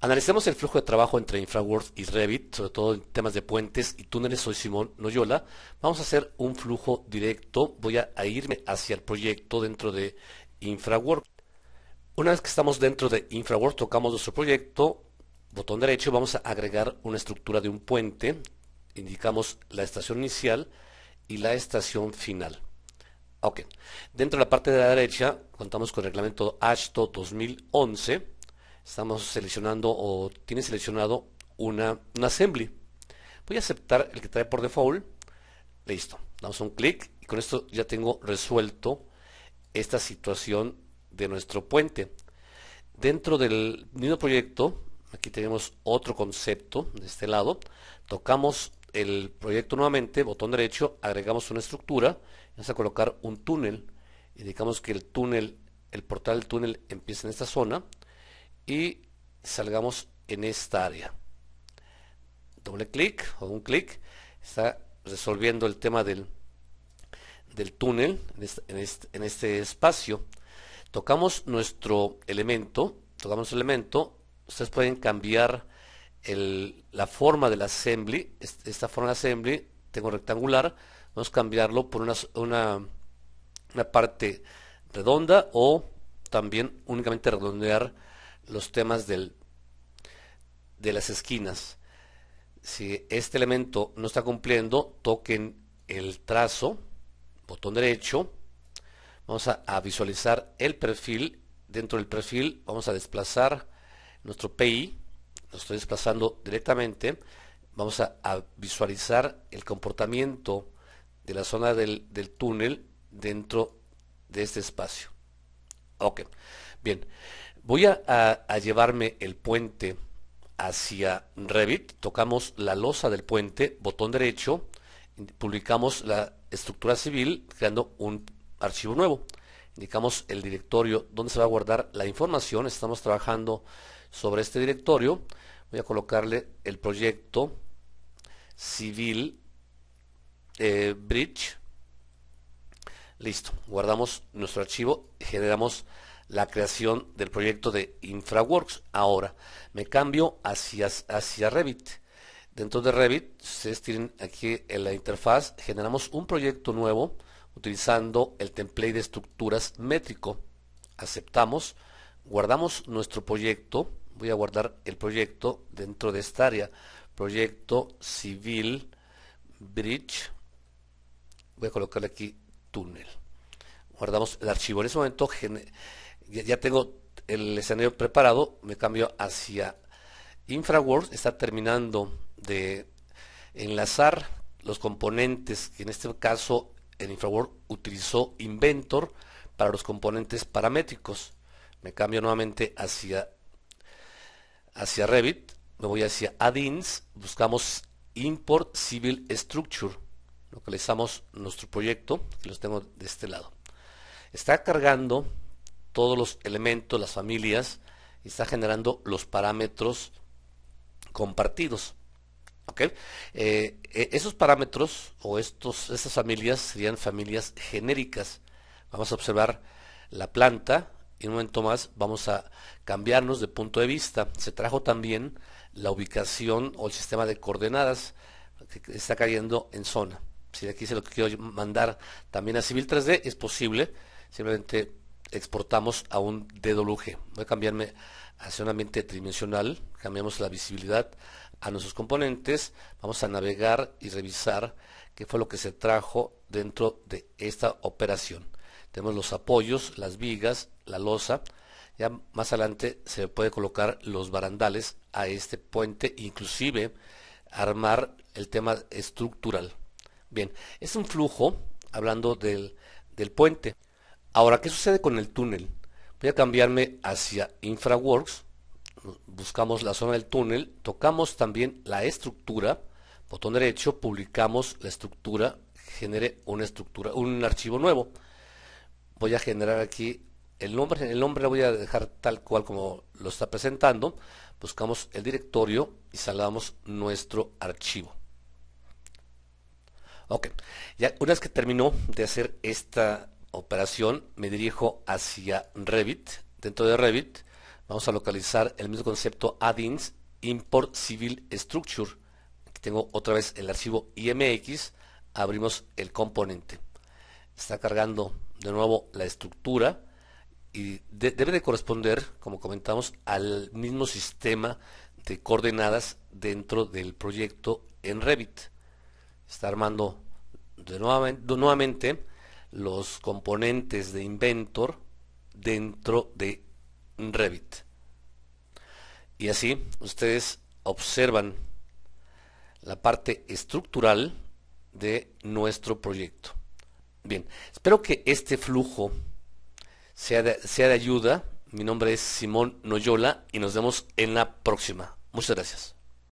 Analicemos el flujo de trabajo entre InfraWorks y Revit, sobre todo en temas de puentes y túneles. Soy Simón Noyola. Vamos a hacer un flujo directo. Voy a, irme hacia el proyecto dentro de InfraWorks. Una vez que estamos dentro de InfraWorks, tocamos nuestro proyecto, botón derecho, vamos a agregar una estructura de un puente. Indicamos la estación inicial y la estación final. Ok. Dentro de la parte de la derecha, contamos con el reglamento ASHTO 2011 estamos seleccionando o tiene seleccionado una, assembly. Voy a aceptar el que trae por default. Listo. Damos un clic y con esto ya tengo resuelto esta situación de nuestro puente. Dentro del mismo proyecto, aquí tenemos otro concepto de este lado. Tocamos el proyecto nuevamente, botón derecho, agregamos una estructura, vamos a colocar un túnel. Indicamos que el túnel, el portal del túnel empieza en esta zona y salgamos en esta área. Doble clic o un clic. Está resolviendo el tema del, del túnel en este, este, este espacio. Tocamos nuestro elemento. Tocamos el elemento. Ustedes pueden cambiar la forma del assembly. Esta forma de assembly tengo rectangular. Vamos a cambiarlo por una, una, una parte redonda o también únicamente redondear los temas del, de las esquinas. Si este elemento no está cumpliendo, toquen el trazo, botón derecho. Vamos a, visualizar el perfil. Dentro del perfil vamos a desplazar nuestro PI. Lo estoy desplazando directamente. Vamos a, visualizar el comportamiento de la zona del, del túnel dentro de este espacio. Ok, bien. Voy a, llevarme el puente hacia Revit, tocamos la losa del puente, botón derecho, publicamos la estructura civil creando un archivo nuevo. Indicamos el directorio donde se va a guardar la información. Estamos trabajando sobre este directorio. Voy a colocarle el proyecto civil eh, bridge. Listo. Guardamos nuestro archivo. Generamos la creación del proyecto de InfraWorks. Ahora me cambio hacia, hacia Revit. Dentro de Revit, ustedes tienen aquí en la interfaz, generamos un proyecto nuevo utilizando el template de estructuras métrico. Aceptamos, guardamos nuestro proyecto, voy a guardar el proyecto dentro de esta área, proyecto civil bridge, voy a colocarle aquí túnel. Guardamos el archivo. En ese momento ya, tengo el escenario preparado, me cambio hacia InfraWorks, está terminando de enlazar los componentes, que en este caso el InfraWorks utilizó Inventor para los componentes paramétricos. Me cambio nuevamente hacia, hacia Revit, me voy hacia Add-ins, buscamos Import Civil Structure, localizamos nuestro proyecto, que los tengo de este lado. Está cargando todos los elementos, las familias, y está generando los parámetros compartidos. Eh, e, esos parámetros o estos, estas familias serían familias genéricas. Vamos a observar la planta y en un momento más vamos a cambiarnos de punto de vista. Se trajo también la ubicación o el sistema de coordenadas que está cayendo en zona. Si de aquí se lo quiero mandar también a Civil 3D, es posible. Simplemente exportamos a un DWG. Voy a cambiarme hacia un ambiente tridimensional, cambiamos la visibilidad a nuestros componentes, vamos a navegar y revisar qué fue lo que se trajo dentro de esta operación. Tenemos los apoyos, las vigas, la losa. Ya más adelante se puede colocar los barandales a este puente, inclusive armar el tema estructural. Bien, es un flujo, hablando del, del puente. Ahora, ¿qué sucede con el túnel? Voy a cambiarme hacia InfraWorks, buscamos la zona del túnel, tocamos también la estructura, botón derecho, publicamos la estructura, genere una estructura, un archivo nuevo. Voy a generar aquí el nombre, el nombre lo voy a dejar tal cual como lo está presentando. Buscamos el directorio y salvamos nuestro archivo. Ok, ya una vez que terminó de hacer esta operación me dirijo hacia Revit. Dentro de Revit vamos a localizar el mismo concepto add-ins import civil structure. tengo otra vez el archivo IMX. Abrimos el componente. Está cargando de nuevo la estructura y debe de corresponder, como comentamos, al mismo sistema de coordenadas dentro del proyecto en Revit. Está armando de nuevamente, nuevamente los componentes de Inventor dentro de Revit. Y así ustedes observan la parte estructural de nuestro proyecto. Bien, espero que este flujo sea de, sea de ayuda. Mi nombre es Simón Noyola y nos vemos en la próxima. Muchas gracias.